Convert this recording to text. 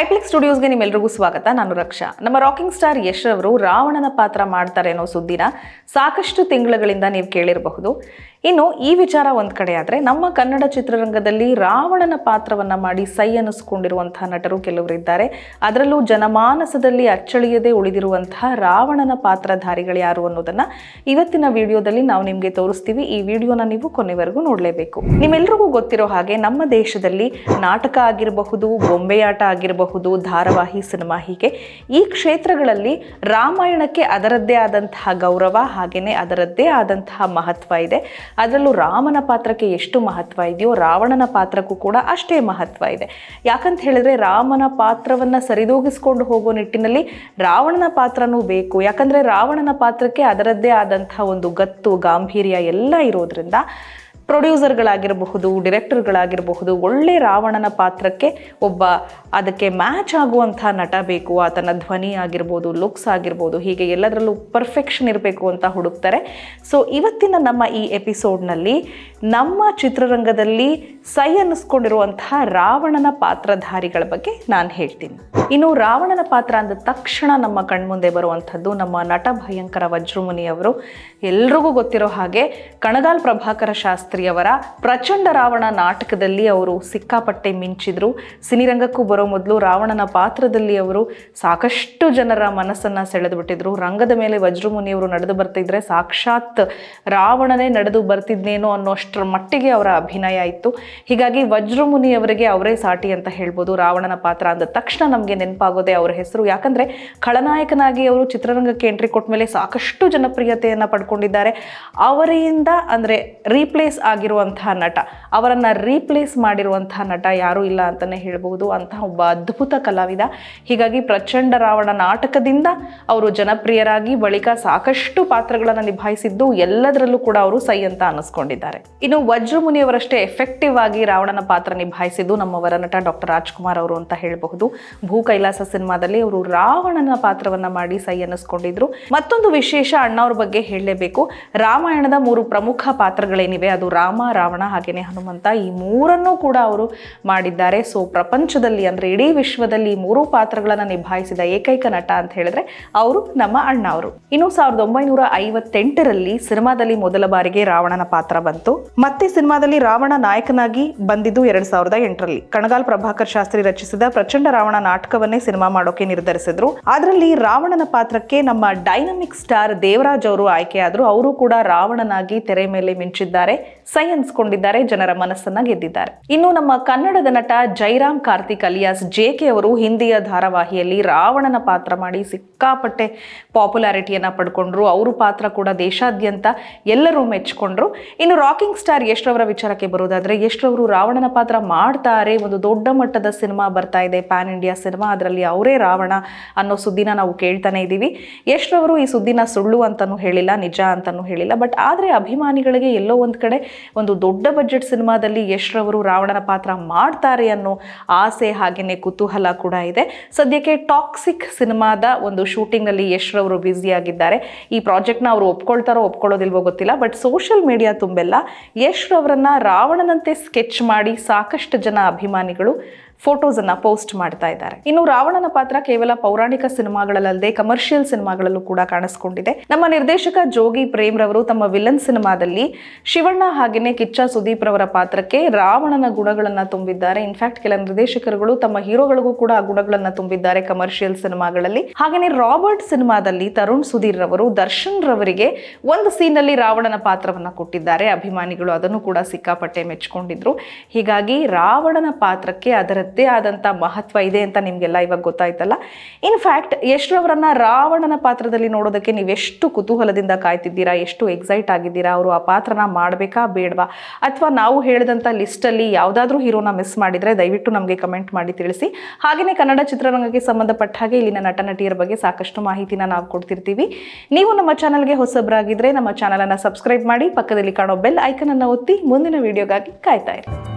ಐಪ್ಲಿಕ್ ಸ್ಟುಡಿಯೋಸ್ಗೆ ನಿಮ್ಮೆಲ್ಲರಿಗೂ ಸ್ವಾಗತ ನಾನು ರಕ್ಷಾ ನಮ್ಮ ರಾಕಿಂಗ್ ಸ್ಟಾರ್ ಯಶ್ ಅವರು ರಾವಣನ ಪಾತ್ರ ಮಾಡ್ತಾರೆ ಅನ್ನೋ ಸುದ್ದಿನ ಸಾಕಷ್ಟು ತಿಂಗಳುಗಳಿಂದ ನೀವು ಕೇಳಿರಬಹುದು ಇನ್ನು ಈ ವಿಚಾರ ಒಂದು ಕಡೆ ಆದ್ರೆ ನಮ್ಮ ಕನ್ನಡ ಚಿತ್ರರಂಗದಲ್ಲಿ ರಾವಣನ ಪಾತ್ರವನ್ನು ಮಾಡಿ ಸೈ ಅನ್ನಿಸ್ಕೊಂಡಿರುವಂತಹ ನಟರು ಕೆಲವರಿದ್ದಾರೆ ಅದರಲ್ಲೂ ಜನಮಾನಸದಲ್ಲಿ ಅಚ್ಚಳಿಯದೆ ಉಳಿದಿರುವಂತಹ ರಾವಣನ ಪಾತ್ರಧಾರಿಗಳು ಯಾರು ಅನ್ನೋದನ್ನು ಇವತ್ತಿನ ವಿಡಿಯೋದಲ್ಲಿ ನಾವು ನಿಮಗೆ ತೋರಿಸ್ತೀವಿ ಈ ವಿಡಿಯೋನ ನೀವು ಕೊನೆವರೆಗೂ ನೋಡಲೇಬೇಕು ನಿಮ್ಮೆಲ್ಲರಿಗೂ ಗೊತ್ತಿರೋ ಹಾಗೆ ನಮ್ಮ ದೇಶದಲ್ಲಿ ನಾಟಕ ಆಗಿರಬಹುದು ಬೊಂಬೆಯಾಟ ಆಗಿರಬಹುದು ಧಾರಾವಾಹಿ ಸಿನಿಮಾ ಹೀಗೆ ಈ ಕ್ಷೇತ್ರಗಳಲ್ಲಿ ರಾಮಾಯಣಕ್ಕೆ ಅದರದ್ದೇ ಆದಂತಹ ಗೌರವ ಹಾಗೆಯೇ ಅದರದ್ದೇ ಆದಂತಹ ಮಹತ್ವ ಇದೆ ಅದರಲ್ಲೂ ರಾಮನ ಪಾತ್ರಕ್ಕೆ ಎಷ್ಟು ಮಹತ್ವ ಇದೆಯೋ ರಾವಣನ ಪಾತ್ರಕ್ಕೂ ಕೂಡ ಅಷ್ಟೇ ಮಹತ್ವ ಇದೆ ಯಾಕಂತ ಹೇಳಿದ್ರೆ ರಾಮನ ಪಾತ್ರವನ್ನು ಸರಿದೂಗಿಸ್ಕೊಂಡು ಹೋಗೋ ನಿಟ್ಟಿನಲ್ಲಿ ರಾವಣನ ಪಾತ್ರನೂ ಬೇಕು ಯಾಕಂದರೆ ರಾವಣನ ಪಾತ್ರಕ್ಕೆ ಅದರದ್ದೇ ಆದಂಥ ಒಂದು ಗತ್ತು ಗಾಂಭೀರ್ಯ ಎಲ್ಲ ಇರೋದ್ರಿಂದ ಪ್ರೊಡ್ಯೂಸರ್ಗಳಾಗಿರಬಹುದು ಡಿರೆಕ್ಟರ್ಗಳಾಗಿರಬಹುದು ಒಳ್ಳೆ ರಾವಣನ ಪಾತ್ರಕ್ಕೆ ಒಬ್ಬ ಅದಕ್ಕೆ ಮ್ಯಾಚ್ ಆಗುವಂಥ ನಟ ಬೇಕು ಆತನ ಧ್ವನಿ ಆಗಿರ್ಬೋದು ಲುಕ್ಸ್ ಆಗಿರ್ಬೋದು ಹೀಗೆ ಎಲ್ಲದರಲ್ಲೂ ಪರ್ಫೆಕ್ಷನ್ ಇರಬೇಕು ಅಂತ ಹುಡುಕ್ತಾರೆ ಸೊ ಇವತ್ತಿನ ನಮ್ಮ ಈ ಎಪಿಸೋಡ್ನಲ್ಲಿ ನಮ್ಮ ಚಿತ್ರರಂಗದಲ್ಲಿ ಸೈ ಅನ್ನಿಸ್ಕೊಂಡಿರುವಂತಹ ರಾವಣನ ಪಾತ್ರಧಾರಿಗಳ ಬಗ್ಗೆ ನಾನು ಹೇಳ್ತೀನಿ ಇನ್ನು ರಾವಣನ ಪಾತ್ರ ಅಂದ ತಕ್ಷಣ ನಮ್ಮ ಕಣ್ಮುಂದೆ ಬರುವಂಥದ್ದು ನಮ್ಮ ನಟ ಭಯಂಕರ ವಜ್ರಮುನಿಯವರು ಎಲ್ರಿಗೂ ಗೊತ್ತಿರೋ ಹಾಗೆ ಕಣಗಾಲ್ ಪ್ರಭಾಕರ ಶಾಸ್ತ್ರಿ ಅವರ ಪ್ರಚಂಡ ರಾವಣ ನಾಟಕದಲ್ಲಿ ಅವರು ಸಿಕ್ಕಾಪಟ್ಟೆ ಮಿಂಚಿದ್ರು ಸಿನಿರಂಗಕ್ಕೂ ಬರೋ ಮೊದಲು ರಾವಣನ ಪಾತ್ರದಲ್ಲಿ ಅವರು ಸಾಕಷ್ಟು ಜನರ ಮನಸ್ಸನ್ನು ಬಿಟ್ಟಿದ್ರು ರಂಗದ ಮೇಲೆ ವಜ್ರಮುನಿಯವರು ನಡೆದು ಬರ್ತಿದ್ರೆ ಸಾಕ್ಷಾತ್ ರಾವಣನೇ ನಡೆದು ಬರ್ತಿದ್ನೇನೋ ಅನ್ನೋಷ್ಟರ ಮಟ್ಟಿಗೆ ಅವರ ಅಭಿನಯ ಇತ್ತು ಹೀಗಾಗಿ ವಜ್ರಮುನಿಯವರಿಗೆ ಅವರೇ ಸಾಟಿ ಅಂತ ಹೇಳ್ಬೋದು ರಾವಣನ ಪಾತ್ರ ಅಂದ ತಕ್ಷಣ ನಮಗೆ ನೆನಪಾಗೋದೆ ಅವರ ಹೆಸರು ಯಾಕಂದರೆ ಖಳನಾಯಕನಾಗಿ ಅವರು ಚಿತ್ರರಂಗಕ್ಕೆ ಎಂಟ್ರಿ ಕೊಟ್ಟ ಮೇಲೆ ಸಾಕಷ್ಟು ಜನಪ್ರಿಯತೆಯನ್ನು ಪಡ್ಕೊಂಡಿದ್ದಾರೆ ಅವರಿಂದ ಅಂದರೆ ರೀಪ್ಲೇಸ್ ಆಗಿರುವಂತಹ ನಟ ಅವರನ್ನು ರೀಪ್ಲೇಸ್ ಮಾಡಿರುವಂತಹ ನಟ ಯಾರೂ ಇಲ್ಲ ಅಂತಲೇ ಹೇಳಬಹುದು ಅಂತಹ ಒಬ್ಬ ಅದ್ಭುತ ಕಲಾವಿದ ಹೀಗಾಗಿ ಪ್ರಚಂಡ ರಾವಣ ನಾಟಕದಿಂದ ಅವರು ಜನಪ್ರಿಯರಾಗಿ ಬಳಿಕ ಸಾಕಷ್ಟು ಪಾತ್ರಗಳನ್ನು ನಿಭಾಯಿಸಿದ್ದು ಎಲ್ಲದರಲ್ಲೂ ಕೂಡ ಅವರು ಸೈ ಅಂತ ಅನ್ನಿಸ್ಕೊಂಡಿದ್ದಾರೆ ಇನ್ನು ವಜ್ರಮುನಿಯವರಷ್ಟೇ ಎಫೆಕ್ಟಿವ್ ಆಗಿ ರಾವಣನ ಪಾತ್ರ ನಿಭಾಯಿಸಿದ್ದು ನಮ್ಮವರ ನಟ ಡಾಕ್ಟರ್ ರಾಜ್ಕುಮಾರ್ ಅವರು ಅಂತ ಹೇಳಬಹುದು ಭೂ ಕೈಲಾಸ ಸಿನಿಮಾದಲ್ಲಿ ಅವರು ರಾವಣನ ಪಾತ್ರವನ್ನ ಮಾಡಿ ಸೈ ಅನ್ನಿಸ್ಕೊಂಡಿದ್ರು ಮತ್ತೊಂದು ವಿಶೇಷ ಅಣ್ಣವ್ರ ಬಗ್ಗೆ ಹೇಳಲೇಬೇಕು ರಾಮಾಯಣದ ಮೂರು ಪ್ರಮುಖ ಪಾತ್ರಗಳೇನಿವೆ ಅದು ರಾಮ ರಾವಣ ಹಾಗೆಯೇ ಹನುಮಂತ ಈ ಮೂರನ್ನು ಕೂಡ ಅವರು ಮಾಡಿದ್ದಾರೆ ಸೊ ಪ್ರಪಂಚದಲ್ಲಿ ಅಂದರೆ ಇಡೀ ವಿಶ್ವದಲ್ಲಿ ಮೂರು ಪಾತ್ರಗಳನ್ನು ನಿಭಾಯಿಸಿದ ಏಕೈಕ ನಟ ಅಂತ ಹೇಳಿದ್ರೆ ಅವರು ನಮ್ಮ ಅಣ್ಣ ಅವರು ಇನ್ನು ಸಾವಿರದ ಒಂಬೈನೂರ ಐವತ್ತೆಂಟರಲ್ಲಿ ಸಿನಿಮಾದಲ್ಲಿ ಮೊದಲ ಬಾರಿಗೆ ರಾವಣನ ಪಾತ್ರ ಬಂತು ಮತ್ತೆ ಸಿನಿಮಾದಲ್ಲಿ ರಾವಣ ನಾಯಕನಾಗಿ ಬಂದಿದ್ದು ಎರಡ್ ಸಾವಿರದ ಎಂಟರಲ್ಲಿ ಕಣಗಾಲ್ ಪ್ರಭಾಕರ್ ಶಾಸ್ತ್ರಿ ರಚಿಸಿದ ಪ್ರಚಂಡ ರಾವಣ ನಾಟಕವನ್ನೇ ಸಿನಿಮಾ ಮಾಡೋಕೆ ನಿರ್ಧರಿಸಿದ್ರು ಅದರಲ್ಲಿ ರಾವಣನ ಪಾತ್ರಕ್ಕೆ ನಮ್ಮ ಡೈನಮಿಕ್ ಸ್ಟಾರ್ ದೇವರಾಜ್ ಅವರು ಆಯ್ಕೆಯಾದ್ರು ಅವರು ಕೂಡ ರಾವಣನಾಗಿ ತೆರೆ ಮೇಲೆ ಮಿಂಚಿದ್ದಾರೆ ಸೈ ಅನ್ಸ್ಕೊಂಡಿದ್ದಾರೆ ಜನರ ಮನಸ್ಸನ್ನ ಗೆದ್ದಿದ್ದಾರೆ ಇನ್ನು ನಮ್ಮ ಕನ್ನಡದ ನಟ ಜೈರಾಮ್ ಕಾರ್ತಿಕ್ ಅಲಿಯಾಸ್ ಜೆಕೆ ಅವರು ಹಿಂದಿಯ ಧಾರಾವಾಹಿಯಲ್ಲಿ ರಾವಣನ ಪಾತ್ರ ಮಾಡಿ ಸಿಕ್ಕಾಪಟ್ಟೆ ಪಾಪ್ಯುಲಾರಿಟಿಯನ್ನ ಪಡ್ಕೊಂಡ್ರು ಅವರು ಪಾತ್ರ ಕೂಡ ದೇಶಾದ್ಯಂತ ಎಲ್ಲರೂ ಮೆಚ್ಕೊಂಡ್ರು ಇನ್ನು ರಾಕಿಂಗ್ ಸ್ಟಾರ್ ಎಷ್ಟ್ರವರ ವಿಚಾರಕ್ಕೆ ಬರೋದಾದರೆ ಎಷ್ಟ್ರವರು ರಾವಣನ ಪಾತ್ರ ಮಾಡ್ತಾರೆ ಒಂದು ದೊಡ್ಡ ಮಟ್ಟದ ಸಿನಿಮಾ ಬರ್ತಾ ಇದೆ ಪ್ಯಾನ್ ಇಂಡಿಯಾ ಸಿನಿಮಾ ಅದರಲ್ಲಿ ಅವರೇ ರಾವಣ ಅನ್ನೋ ಸುದ್ದಿನ ನಾವು ಕೇಳ್ತಾನೆ ಇದ್ದೀವಿ ಎಷ್ಟ್ರವರು ಈ ಸುದ್ದಿನ ಸುಳ್ಳು ಅಂತಲೂ ಹೇಳಿಲ್ಲ ನಿಜ ಅಂತಲೂ ಹೇಳಿಲ್ಲ ಬಟ್ ಆದರೆ ಅಭಿಮಾನಿಗಳಿಗೆ ಎಲ್ಲೋ ಒಂದು ಕಡೆ ಒಂದು ದೊಡ್ಡ ಬಜೆಟ್ ಸಿನಿಮಾದಲ್ಲಿ ಯಶ್ರವರು ರಾವಣನ ಪಾತ್ರ ಮಾಡ್ತಾರೆ ಅನ್ನೋ ಆಸೆ ಹಾಗೆಯೇ ಕುತೂಹಲ ಕೂಡ ಇದೆ ಸದ್ಯಕ್ಕೆ ಟಾಕ್ಸಿಕ್ ಸಿನಿಮಾದ ಒಂದು ಶೂಟಿಂಗಲ್ಲಿ ಯಶ್ರವರು ಆಗಿದ್ದಾರೆ ಈ ಪ್ರಾಜೆಕ್ಟ್ನ ಅವರು ಒಪ್ಕೊಳ್ತಾರೋ ಒಪ್ಕೊಳ್ಳೋದಿಲ್ವೋ ಗೊತ್ತಿಲ್ಲ ಬಟ್ ಸೋಷಿಯಲ್ ಮೀಡಿಯಾ ತುಂಬೆಲ್ಲ ಯಶ್ರವರನ್ನು ರಾವಣನಂತೆ ಸ್ಕೆಚ್ ಮಾಡಿ ಸಾಕಷ್ಟು ಜನ ಅಭಿಮಾನಿಗಳು ಅನ್ನ ಪೋಸ್ಟ್ ಮಾಡ್ತಾ ಇದ್ದಾರೆ ಇನ್ನು ರಾವಣನ ಪಾತ್ರ ಕೇವಲ ಪೌರಾಣಿಕ ಸಿನಿಮಾಗಳಲ್ಲದೆ ಕಮರ್ಷಿಯಲ್ ಸಿನಿಮಾಗಳಲ್ಲೂ ಕೂಡ ಕಾಣಿಸಿಕೊಂಡಿದೆ ನಮ್ಮ ನಿರ್ದೇಶಕ ಜೋಗಿ ಪ್ರೇಮ್ ರವರು ತಮ್ಮ ವಿಲನ್ ಸಿನಿಮಾದಲ್ಲಿ ಶಿವಣ್ಣ ಹಾಗೆಯೇ ಕಿಚ್ಚ ಸುದೀಪ್ ರವರ ಪಾತ್ರಕ್ಕೆ ರಾವಣನ ಗುಣಗಳನ್ನು ತುಂಬಿದ್ದಾರೆ ಇನ್ಫ್ಯಾಕ್ಟ್ ಕೆಲ ನಿರ್ದೇಶಕರುಗಳು ತಮ್ಮ ಹೀರೋಗಳಿಗೂ ಕೂಡ ಆ ಗುಣಗಳನ್ನ ತುಂಬಿದ್ದಾರೆ ಕಮರ್ಷಿಯಲ್ ಸಿನಿಮಾಗಳಲ್ಲಿ ಹಾಗೆಯೇ ರಾಬರ್ಟ್ ಸಿನಿಮಾದಲ್ಲಿ ತರುಣ್ ಸುಧೀರ್ ರವರು ದರ್ಶನ್ ರವರಿಗೆ ಒಂದು ಸೀನ್ ಅಲ್ಲಿ ರಾವಣನ ಪಾತ್ರವನ್ನ ಕೊಟ್ಟಿದ್ದಾರೆ ಅಭಿಮಾನಿಗಳು ಅದನ್ನು ಕೂಡ ಸಿಕ್ಕಾಪಟ್ಟೆ ಮೆಚ್ಚಿಕೊಂಡಿದ್ರು ಹೀಗಾಗಿ ರಾವಣನ ಪಾತ್ರಕ್ಕೆ ಅದರ ಅದರದ್ದೇ ಆದಂಥ ಮಹತ್ವ ಇದೆ ಅಂತ ನಿಮಗೆಲ್ಲ ಇವಾಗ ಗೊತ್ತಾಯ್ತಲ್ಲ ಇನ್ಫ್ಯಾಕ್ಟ್ ಅವರನ್ನು ರಾವಣನ ಪಾತ್ರದಲ್ಲಿ ನೋಡೋದಕ್ಕೆ ನೀವೆಷ್ಟು ಕುತೂಹಲದಿಂದ ಕಾಯ್ತಿದ್ದೀರಾ ಎಷ್ಟು ಎಕ್ಸೈಟ್ ಆಗಿದ್ದೀರಾ ಅವರು ಆ ಪಾತ್ರನ ಮಾಡಬೇಕಾ ಬೇಡವಾ ಅಥವಾ ನಾವು ಹೇಳಿದಂಥ ಲಿಸ್ಟಲ್ಲಿ ಯಾವುದಾದ್ರೂ ಹೀರೋನ ಮಿಸ್ ಮಾಡಿದರೆ ದಯವಿಟ್ಟು ನಮಗೆ ಕಮೆಂಟ್ ಮಾಡಿ ತಿಳಿಸಿ ಹಾಗೆಯೇ ಕನ್ನಡ ಚಿತ್ರರಂಗಕ್ಕೆ ಸಂಬಂಧಪಟ್ಟ ಹಾಗೆ ಇಲ್ಲಿನ ನಟ ನಟಿಯರ ಬಗ್ಗೆ ಸಾಕಷ್ಟು ಮಾಹಿತಿನ ನಾವು ಕೊಡ್ತಿರ್ತೀವಿ ನೀವು ನಮ್ಮ ಚಾನಲ್ಗೆ ಹೊಸಬರಾಗಿದ್ದರೆ ನಮ್ಮ ಚಾನಲನ್ನು ಸಬ್ಸ್ಕ್ರೈಬ್ ಮಾಡಿ ಪಕ್ಕದಲ್ಲಿ ಕಾಣೋ ಬೆಲ್ ಐಕನನ್ನು ಒತ್ತಿ ಮುಂದಿನ ವಿಡಿಯೋಗಾಗಿ ಕಾಯ್ತಾ ಇರಿ